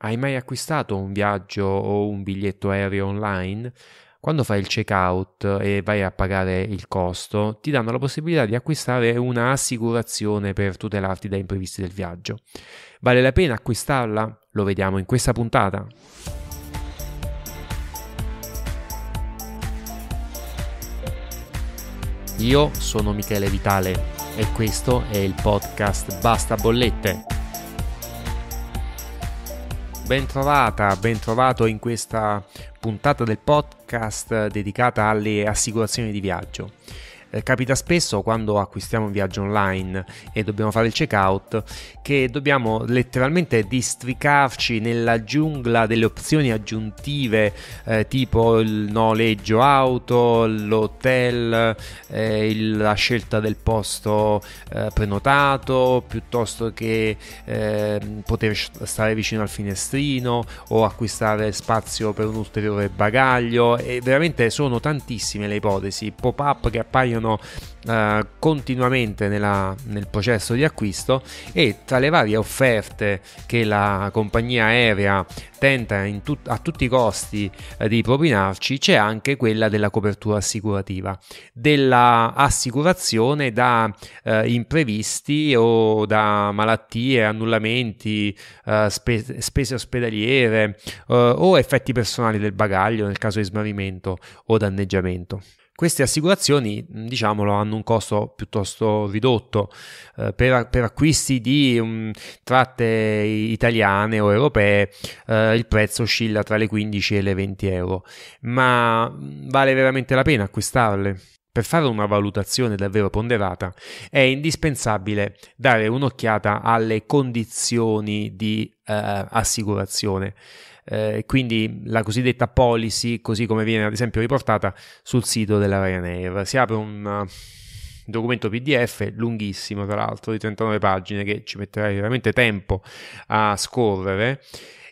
Hai mai acquistato un viaggio o un biglietto aereo online? Quando fai il checkout e vai a pagare il costo, ti danno la possibilità di acquistare una assicurazione per tutelarti dai imprevisti del viaggio. Vale la pena acquistarla? Lo vediamo in questa puntata. Io sono Michele Vitale e questo è il podcast Basta Bollette Bentrovata, bentrovato in questa puntata del podcast dedicata alle assicurazioni di viaggio. Eh, capita spesso quando acquistiamo un viaggio online e dobbiamo fare il checkout che dobbiamo letteralmente districarci nella giungla delle opzioni aggiuntive eh, tipo il noleggio auto, l'hotel, eh, il, la scelta del posto eh, prenotato piuttosto che ehm, poter stare vicino al finestrino o acquistare spazio per un ulteriore bagaglio e veramente sono tantissime le ipotesi pop-up che appaiono cambiano eh, continuamente nella, nel processo di acquisto e tra le varie offerte che la compagnia aerea tenta tut- a tutti i costi eh, di propinarci c'è anche quella della copertura assicurativa, della assicurazione da eh, imprevisti o da malattie, annullamenti, eh, spe- spese ospedaliere eh, o effetti personali del bagaglio nel caso di smarrimento o danneggiamento. Queste assicurazioni, diciamolo, hanno un costo piuttosto ridotto eh, per, per, acquisti di um, tratte italiane o europee, eh, il prezzo oscilla tra le 15 e le 20 euro, ma vale veramente la pena acquistarle? Per fare una valutazione davvero ponderata è indispensabile dare un'occhiata alle condizioni di eh, assicurazione. Eh, quindi la cosiddetta policy, così come viene ad esempio riportata sul sito della Ryanair. Si apre un eh, documento PDF lunghissimo, tra l'altro, di 39 pagine che ci metterai veramente tempo a scorrere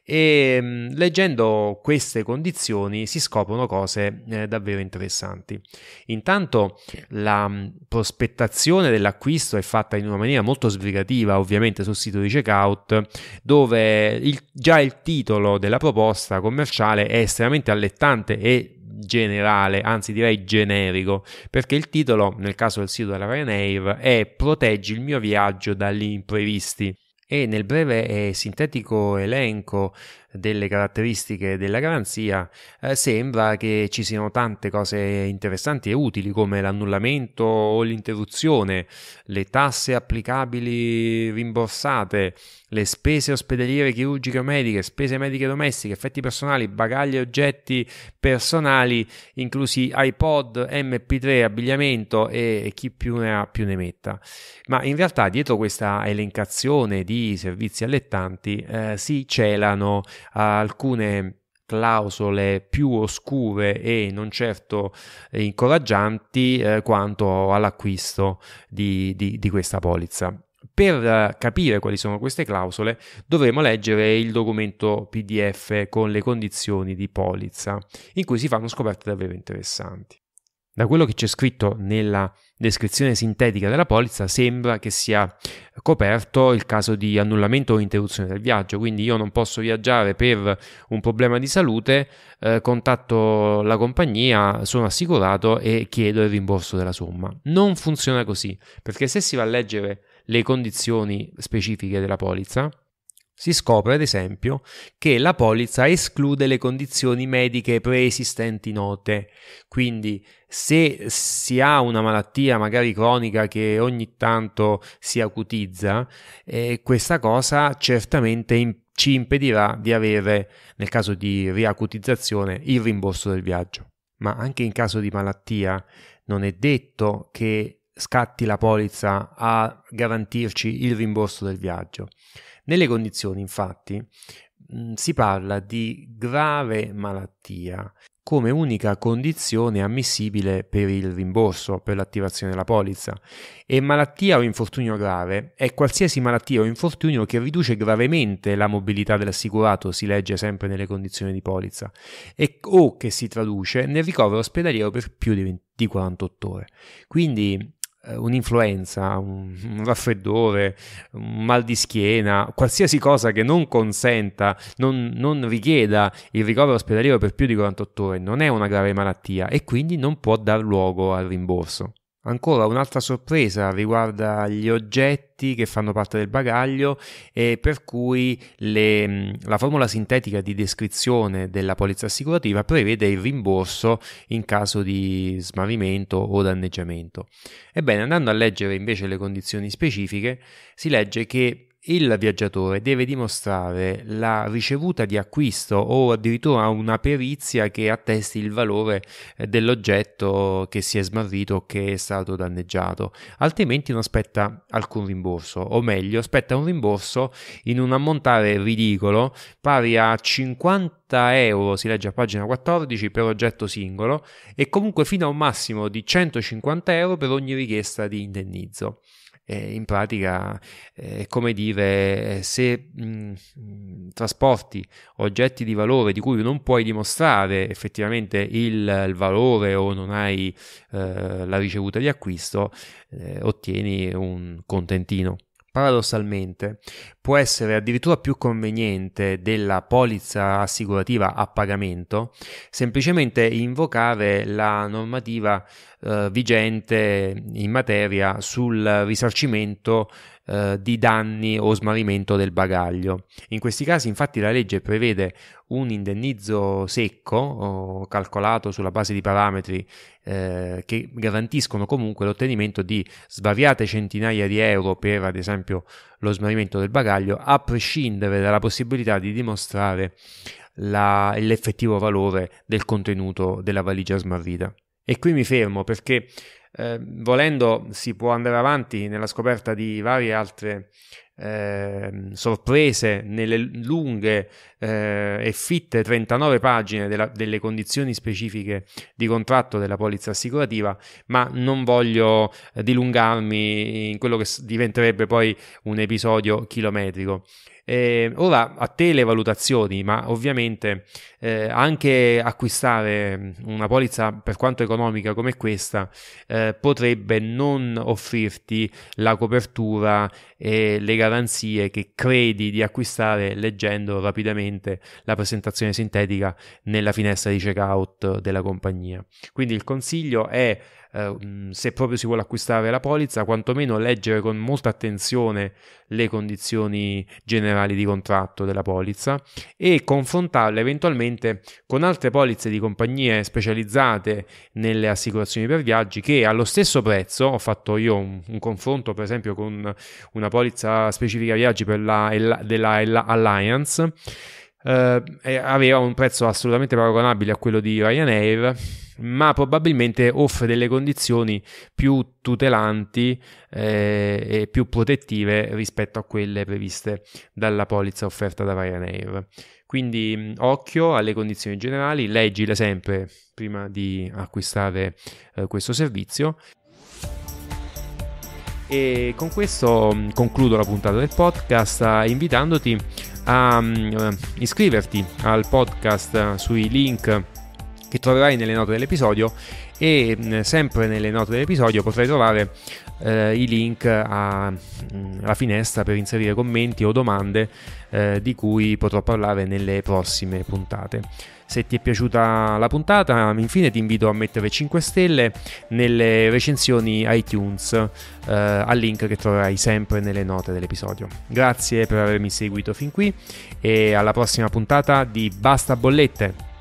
e ehm, leggendo queste condizioni si scoprono cose eh, davvero interessanti. Intanto la mm, prospettazione dell'acquisto è fatta in una maniera molto sbrigativa, ovviamente sul sito di checkout, dove il, già il titolo della proposta commerciale è estremamente allettante e generale, anzi direi generico, perché il titolo, nel caso del sito della Ryanair, è Proteggi il mio viaggio dagli imprevisti e nel breve e sintetico elenco delle caratteristiche della garanzia, eh, sembra che ci siano tante cose interessanti e utili come l'annullamento o l'interruzione, le tasse applicabili rimborsate, le spese ospedaliere chirurgiche o mediche, spese mediche domestiche, effetti personali, bagagli e oggetti personali, inclusi iPod, MP3, abbigliamento e, e chi più ne ha più ne metta. Ma in realtà dietro questa elencazione di servizi allettanti eh, si celano a alcune clausole più oscure e non certo incoraggianti eh, quanto all'acquisto di, di, di questa polizza. Per eh, capire quali sono queste clausole dovremo leggere il documento PDF con le condizioni di polizza, in cui si fanno scoperte davvero interessanti. Da quello che c'è scritto nella descrizione sintetica della polizza sembra che sia coperto il caso di annullamento o interruzione del viaggio, quindi io non posso viaggiare per un problema di salute, eh, contatto la compagnia, sono assicurato e chiedo il rimborso della somma. Non funziona così, perché se si va a leggere le condizioni specifiche della polizza, si scopre, ad esempio, che la polizza esclude le condizioni mediche preesistenti note, quindi se si ha una malattia magari cronica che ogni tanto si acutizza, eh, questa cosa certamente in- ci impedirà di avere, nel caso di riacutizzazione, il rimborso del viaggio. Ma anche in caso di malattia non è detto che scatti la polizza a garantirci il rimborso del viaggio. Nelle condizioni, infatti, mm, si parla di grave malattia come unica condizione ammissibile per il rimborso, per l'attivazione della polizza. E malattia o infortunio grave è qualsiasi malattia o infortunio che riduce gravemente la mobilità dell'assicurato, si legge sempre nelle condizioni di polizza, e, o che si traduce nel ricovero ospedaliero per più di, 20, di 48 ore. Quindi eh, un'influenza, un raffreddore, un mal di schiena, qualsiasi cosa che non consenta, non, non, richieda il ricovero ospedaliero per più di 48 ore, non è una grave malattia e quindi non può dar luogo al rimborso. Ancora un'altra sorpresa riguarda gli oggetti che fanno parte del bagaglio e per cui le, mm, la formula sintetica di descrizione della polizza assicurativa prevede il rimborso in caso di smarrimento o danneggiamento. Ebbene, andando a leggere invece le condizioni specifiche, si legge che il viaggiatore deve dimostrare la ricevuta di acquisto o addirittura una perizia che attesti il valore eh, dell'oggetto che si è smarrito o che è stato danneggiato, altrimenti non aspetta alcun rimborso, o meglio, aspetta un rimborso in un ammontare ridicolo pari a 50 euro, si legge a pagina 14, per oggetto singolo e comunque fino a un massimo di 150 euro per ogni richiesta di indennizzo eh, in pratica eh, è come dire eh, se mh, trasporti oggetti di valore di cui non puoi dimostrare effettivamente il, il valore o non hai eh, la ricevuta di acquisto, eh, ottieni un contentino paradossalmente può essere addirittura più conveniente della polizza assicurativa a pagamento semplicemente invocare la normativa eh, vigente in materia sul risarcimento eh, di danni o smarrimento del bagaglio. In questi casi infatti la legge prevede un indennizzo secco calcolato sulla base di parametri eh, che garantiscono comunque l'ottenimento di svariate centinaia di euro per ad esempio lo smarrimento del bagaglio a prescindere dalla possibilità di dimostrare la, l'effettivo valore del contenuto della valigia smarrita. E qui mi fermo perché eh, volendo si può andare avanti nella scoperta di varie altre eh, sorprese nelle lunghe eh, e fitte 39 pagine della, delle condizioni specifiche di contratto della polizza assicurativa, ma non voglio eh, dilungarmi in quello che diventerebbe poi un episodio chilometrico. Eh, ora a te le valutazioni, ma ovviamente eh, anche acquistare mm, una polizza per quanto economica come questa eh, potrebbe non offrirti la copertura e le garanzie che credi di acquistare leggendo rapidamente la presentazione sintetica nella finestra di checkout della compagnia. Quindi il consiglio è eh, mm, se proprio si vuole acquistare la polizza, quantomeno leggere con molta attenzione le condizioni generali di contratto della polizza e confrontarle eventualmente con altre polizze di compagnie specializzate nelle assicurazioni per viaggi che allo stesso prezzo, ho fatto io un, un confronto per esempio con una polizza specifica viaggi per la, della Alliance eh, aveva un prezzo assolutamente paragonabile a quello di Ryanair, ma probabilmente offre delle condizioni più tutelanti eh, e più protettive rispetto a quelle previste dalla polizza offerta da Ryanair. Quindi occhio alle condizioni generali, leggile sempre prima di acquistare eh, questo servizio. E con questo concludo la puntata del podcast eh, invitandoti a mm, eh, iscriverti al podcast eh, sui link che troverai nelle note dell'episodio e mm, sempre nelle note dell'episodio potrai trovare eh, i link a, mm, alla finestra per inserire commenti o domande eh, di cui potrò parlare nelle prossime puntate. Se ti è piaciuta la puntata, infine ti invito a mettere 5 stelle nelle recensioni iTunes eh, al link che troverai sempre nelle note dell'episodio. Grazie per avermi seguito fin qui e alla prossima puntata di Basta Bollette.